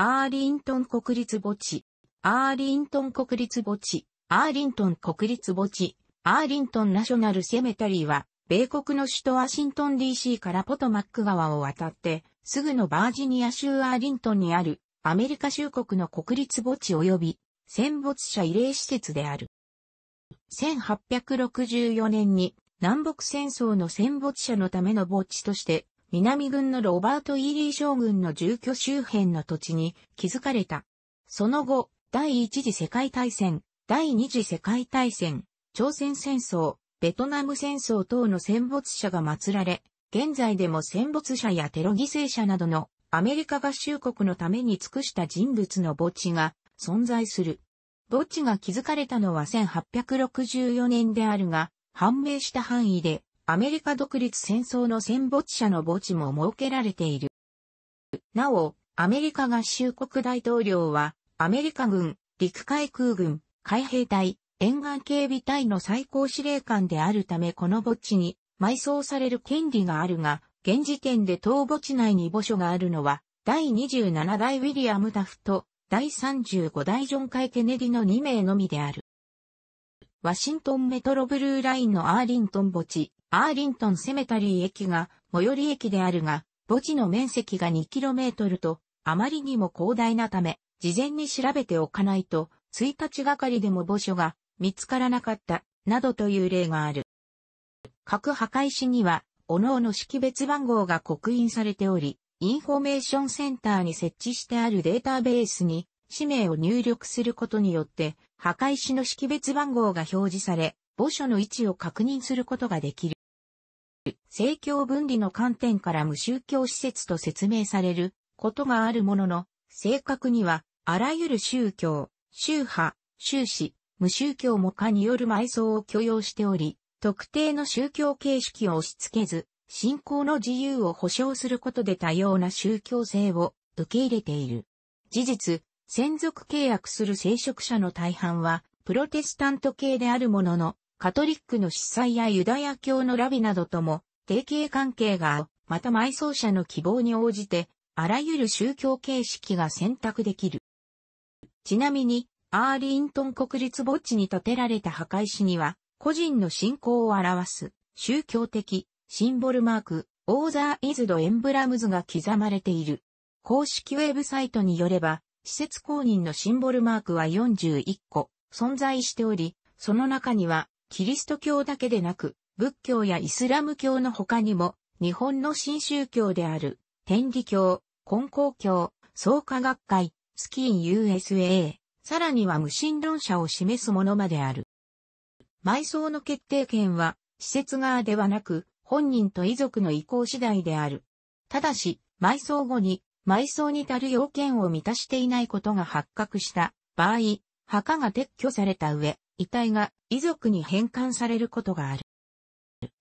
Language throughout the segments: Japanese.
アーリントン国立墓地、アーリントン国立墓地、アーリントン国立墓地、アーリントンナショナルセメタリーは、米国の首都ワシントン DC からポトマック川を渡って、すぐのバージニア州アーリントンにある、アメリカ州国の国立墓地及び、戦没者慰霊施設である。1864年に南北戦争の戦没者のための墓地として南軍のロバート・イーリー将軍の住居周辺の土地に築かれた。その後、第一次世界大戦、第二次世界大戦、朝鮮戦争、ベトナム戦争等の戦没者が祀られ、現在でも戦没者やテロ犠牲者などのアメリカ合衆国のために尽くした人物の墓地が存在する。墓地が築かれたのは1864年であるが、判明した範囲でアメリカ独立戦争の戦没者の墓地も設けられている。なお、アメリカ合衆国大統領は、アメリカ軍、陸海空軍、海兵隊、沿岸警備隊の最高司令官であるためこの墓地に埋葬される権利があるが、現時点で当墓地内に墓所があるのは、第27代ウィリアム・ダフと、第35代ジョン・カイ・ケネディの2名のみである。ワシントンメトロブルーラインのアーリントン墓地、アーリントンセメタリー駅が最寄り駅であるが、墓地の面積が 2km と、あまりにも広大なため、事前に調べておかないと、1日がかりでも墓所が見つからなかった、などという例がある。各墓石には、各々識別番号が刻印されており、インフォメーションセンターに設置してあるデータベースに、氏名を入力することによって、墓石の識別番号が表示され、墓所の位置を確認することができる。政教分離の観点から無宗教施設と説明されることがあるものの、正確には、あらゆる宗教、宗派、宗師、無宗教もかによる埋葬を許容しており、特定の宗教形式を押し付けず、信仰の自由を保障することで多様な宗教性を受け入れている。事実、専属契約する聖職者の大半は、プロテスタント系であるものの、カトリックの司祭やユダヤ教のラビなどとも、提携関係が、また埋葬者の希望に応じて、あらゆる宗教形式が選択できる。ちなみに、アーリントン国立墓地に建てられた墓石には、個人の信仰を表す、宗教的、シンボルマーク、オーザーイズドエンブラムズが刻まれている。公式ウェブサイトによれば、施設公認のシンボルマークは41個存在しており、その中には、キリスト教だけでなく、仏教やイスラム教の他にも、日本の新宗教である、天理教、根高教、創価学会、スキーン USA、さらには無神論者を示すものまである。埋葬の決定権は、施設側ではなく、本人と遺族の意向次第である。ただし、埋葬後に、埋葬に足る要件を満たしていないことが発覚した場合、墓が撤去された上、遺体が遺族に返還されることがある。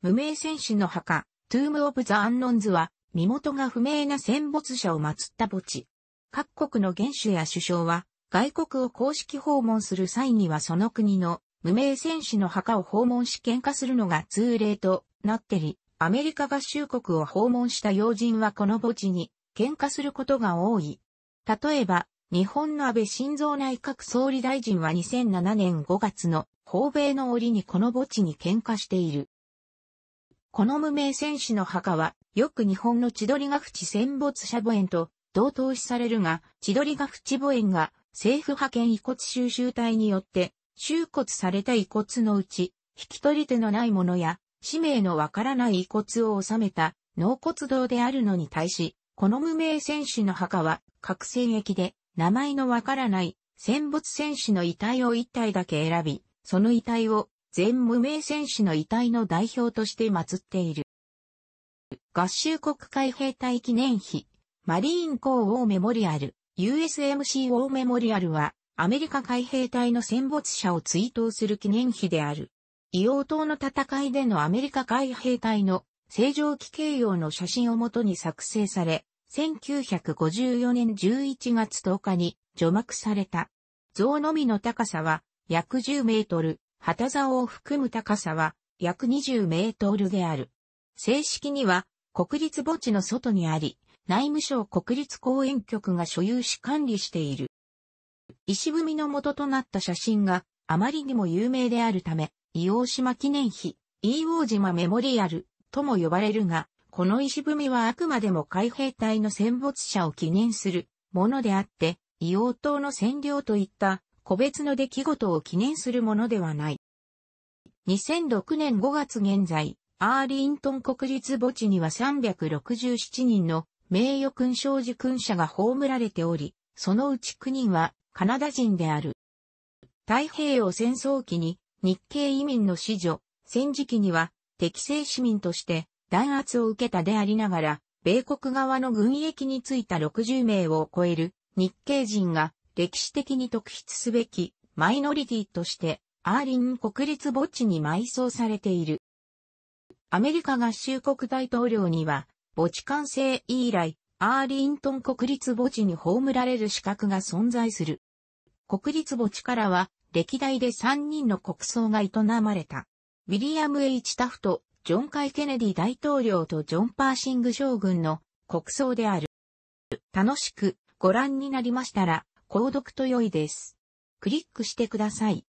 無名戦士の墓、トゥーム・オブ・ザ・アンノンズは、身元が不明な戦没者を祀った墓地。各国の元首や首相は、外国を公式訪問する際にはその国の無名戦士の墓を訪問し喧嘩するのが通例となってり、アメリカ合衆国を訪問した要人はこの墓地に喧嘩することが多い。例えば、日本の安倍晋三内閣総理大臣は2007年5月の訪米の折にこの墓地に喧嘩している。この無名戦士の墓は、よく日本の千鳥ヶ淵戦没者墓園と同等視されるが、千鳥ヶ淵墓園が政府派遣遺骨収集隊によって、収骨された遺骨のうち、引き取り手のないものや、氏名のわからない遺骨を収めた納骨堂であるのに対し、この無名戦士の墓は、核戦役で、名前のわからない、戦没戦士の遺体を一体だけ選び、その遺体を、全無名戦士の遺体の代表として祀っている。合衆国海兵隊記念碑、マリーン港王メモリアル、USMC 王メモリアルは、アメリカ海兵隊の戦没者を追悼する記念碑である。硫黄島の戦いでのアメリカ海兵隊の正常期形容の写真をもとに作成され、1954年11月10日に除幕された。像のみの高さは約10メートル、旗竿を含む高さは約20メートルである。正式には国立墓地の外にあり、内務省国立公園局が所有し管理している。石踏みの元となった写真があまりにも有名であるため、伊王島記念碑、伊王島メモリアルとも呼ばれるが、この石踏みはあくまでも海兵隊の戦没者を記念するものであって、硫黄島の占領といった個別の出来事を記念するものではない。2006年5月現在、アーリントン国立墓地には367人の名誉勲章受勲者が葬られており、そのうち9人はカナダ人である。太平洋戦争期に日系移民の子女、戦時期には適正市民として弾圧を受けたでありながら、米国側の軍役についた60名を超える日系人が歴史的に特筆すべきマイノリティとしてアーリン国立墓地に埋葬されている。アメリカ合衆国大統領には墓地完成以来アーリントン国立墓地に葬られる資格が存在する。国立墓地からは歴代で3人の国葬が営まれた。ウィリアム・ H・ タフト、ジョン・カイ・ケネディ大統領とジョン・パーシング将軍の国葬である。楽しくご覧になりましたら、購読と良いです。クリックしてください。